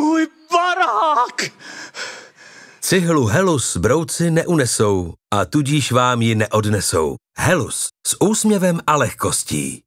Můj barák! Cihlu Helus brouci neunesou a tudíž vám ji neodnesou. Helus s úsměvem a lehkostí.